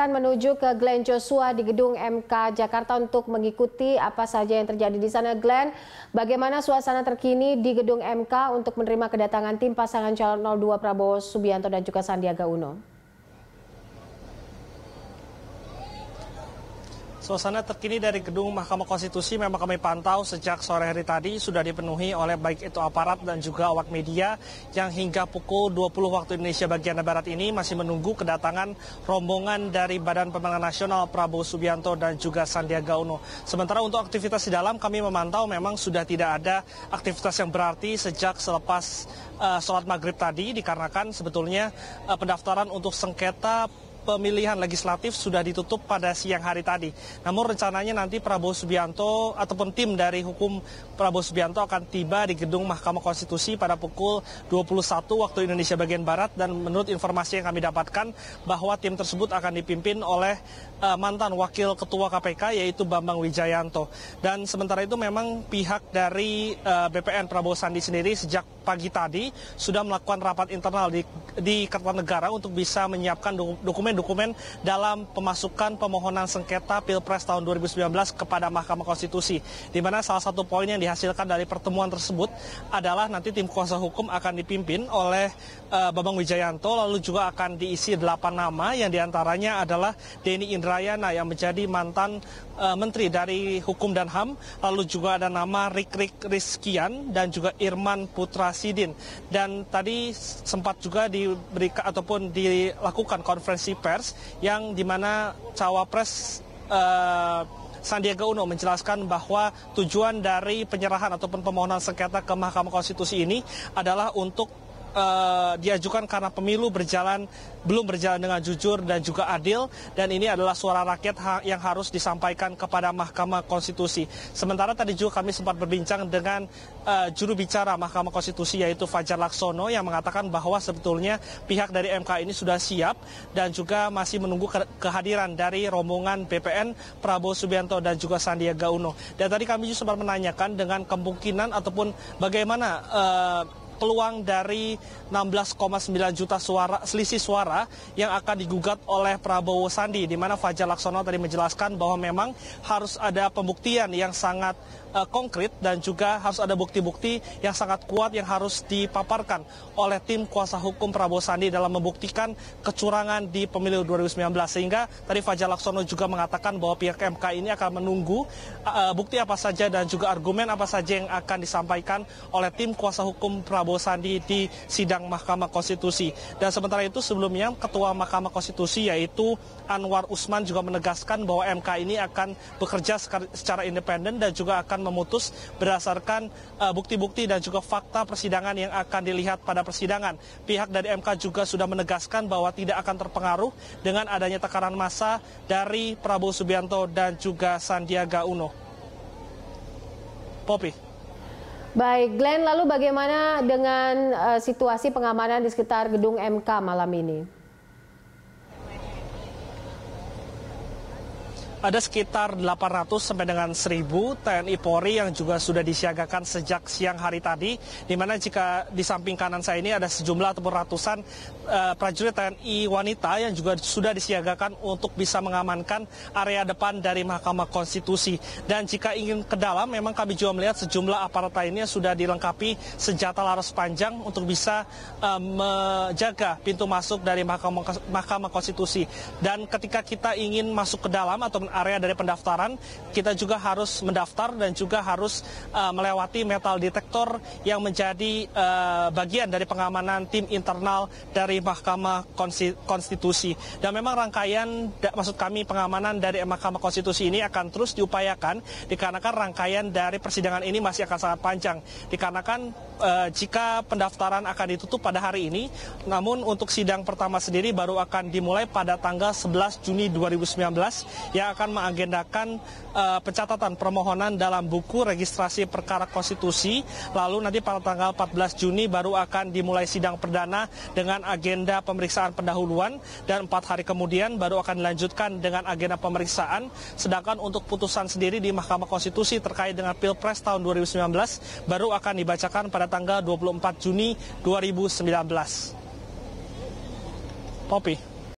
akan menuju ke Glen Joshua di gedung MK Jakarta untuk mengikuti apa saja yang terjadi di sana. Glenn, bagaimana suasana terkini di gedung MK untuk menerima kedatangan tim pasangan calon 02 Prabowo Subianto dan juga Sandiaga Uno? Suasana terkini dari gedung Mahkamah Konstitusi memang kami pantau sejak sore hari tadi sudah dipenuhi oleh baik itu aparat dan juga awak media yang hingga pukul 20 waktu Indonesia bagian Barat ini masih menunggu kedatangan rombongan dari Badan Pemenang Nasional Prabowo Subianto dan juga Sandiaga Uno. Sementara untuk aktivitas di dalam kami memantau memang sudah tidak ada aktivitas yang berarti sejak selepas uh, sholat maghrib tadi dikarenakan sebetulnya uh, pendaftaran untuk sengketa pemilihan legislatif sudah ditutup pada siang hari tadi. Namun rencananya nanti Prabowo Subianto ataupun tim dari hukum Prabowo Subianto akan tiba di gedung Mahkamah Konstitusi pada pukul 21 waktu Indonesia bagian Barat dan menurut informasi yang kami dapatkan bahwa tim tersebut akan dipimpin oleh uh, mantan Wakil Ketua KPK yaitu Bambang Wijayanto. Dan sementara itu memang pihak dari uh, eh, BPN Prabowo Sandi sendiri sejak pagi tadi sudah melakukan rapat internal di, di Kertanegara untuk bisa menyiapkan dokumen dokumen-dokumen dalam pemasukan pemohonan sengketa Pilpres tahun 2019 kepada Mahkamah Konstitusi. Di mana salah satu poin yang dihasilkan dari pertemuan tersebut adalah nanti tim kuasa hukum akan dipimpin oleh uh, Bambang Wijayanto lalu juga akan diisi delapan nama yang diantaranya adalah Denny Indrayana yang menjadi mantan uh, menteri dari Hukum dan HAM, lalu juga ada nama Rik Rik Rizkian dan juga Irman Putra Sidin. Dan tadi sempat juga diberikan ataupun dilakukan konferensi pers yang dimana cawapres uh, Sandiaga Uno menjelaskan bahwa tujuan dari penyerahan ataupun pemohonan sengketa ke Mahkamah Konstitusi ini adalah untuk uh, diajukan karena pemilu berjalan belum berjalan dengan jujur dan juga adil dan ini adalah suara rakyat ha yang harus disampaikan kepada Mahkamah Konstitusi. Sementara tadi juga kami sempat berbincang dengan uh, juru bicara Mahkamah Konstitusi yaitu Fajar Laksono yang mengatakan bahwa sebetulnya pihak dari MK ini sudah siap dan juga masih menunggu ke kehadiran dari rombongan BPN Prabowo Subianto dan juga Sandiaga Uno. Dan tadi kami juga sempat menanyakan dengan kemungkinan ataupun bagaimana uh, peluang dari 16,9 juta suara selisih suara yang akan digugat oleh Prabowo Sandi di mana Fajar Laksono tadi menjelaskan bahwa memang harus ada pembuktian yang sangat uh, konkret dan juga harus ada bukti-bukti yang sangat kuat yang harus dipaparkan oleh tim kuasa hukum Prabowo Sandi dalam membuktikan kecurangan di pemilu 2019 sehingga tadi Fajar Laksono juga mengatakan bahwa pihak MK ini akan menunggu uh, bukti apa saja dan juga argumen apa saja yang akan disampaikan oleh tim kuasa hukum Prabowo Prabowo Sandi di sidang Mahkamah Konstitusi. Dan sementara itu sebelumnya Ketua Mahkamah Konstitusi yaitu Anwar Usman juga menegaskan bahwa MK ini akan bekerja secara independen dan juga akan memutus berdasarkan eh, bukti-bukti uh, dan juga fakta persidangan yang akan dilihat pada persidangan. Pihak dari MK juga sudah menegaskan bahwa tidak akan terpengaruh dengan adanya tekanan massa dari Prabowo Subianto dan juga Sandiaga Uno. Popi. Baik, Glenn, lalu bagaimana dengan uh, situasi pengamanan di sekitar gedung MK malam ini? ada sekitar 800 sampai dengan 1000 TNI Polri yang juga sudah disiagakan sejak siang hari tadi di mana jika di samping kanan saya ini ada sejumlah ataupun ratusan uh, prajurit TNI wanita yang juga sudah disiagakan untuk bisa mengamankan area depan dari Mahkamah Konstitusi dan jika ingin ke dalam memang kami juga melihat sejumlah aparat lainnya sudah dilengkapi senjata laras panjang untuk bisa uh, menjaga pintu masuk dari Mahkamah Mahkamah Konstitusi dan ketika kita ingin masuk ke dalam atau area dari pendaftaran, kita juga harus mendaftar dan juga harus uh, melewati metal detektor yang menjadi uh, bagian dari pengamanan tim internal dari Mahkamah Konstitusi. Dan memang rangkaian, maksud kami pengamanan dari Mahkamah Konstitusi ini akan terus diupayakan dikarenakan rangkaian dari persidangan ini masih akan sangat panjang. Dikarenakan uh, jika pendaftaran akan ditutup pada hari ini, namun untuk sidang pertama sendiri baru akan dimulai pada tanggal 11 Juni 2019 yang akan akan mengagendakan uh, pencatatan permohonan dalam buku registrasi perkara konstitusi. Lalu nanti pada tanggal 14 Juni baru akan dimulai sidang perdana dengan agenda pemeriksaan pendahuluan dan empat hari kemudian baru akan dilanjutkan dengan agenda pemeriksaan. Sedangkan untuk putusan sendiri di Mahkamah Konstitusi terkait dengan Pilpres tahun 2019 baru akan dibacakan pada tanggal 24 Juni 2019. Poppy.